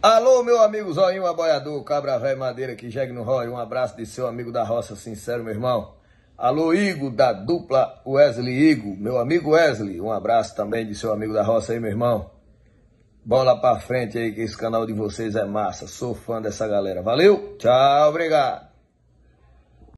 Alô, meu amigo Zóinho Aboiador, Cabra Velho Madeira, que jegue no Roy. Um abraço de seu amigo da roça, sincero, meu irmão. Alô, Igo, da dupla Wesley Igo, meu amigo Wesley. Um abraço também de seu amigo da roça aí, meu irmão. Bola pra frente aí, que esse canal de vocês é massa. Sou fã dessa galera. Valeu, tchau, obrigado.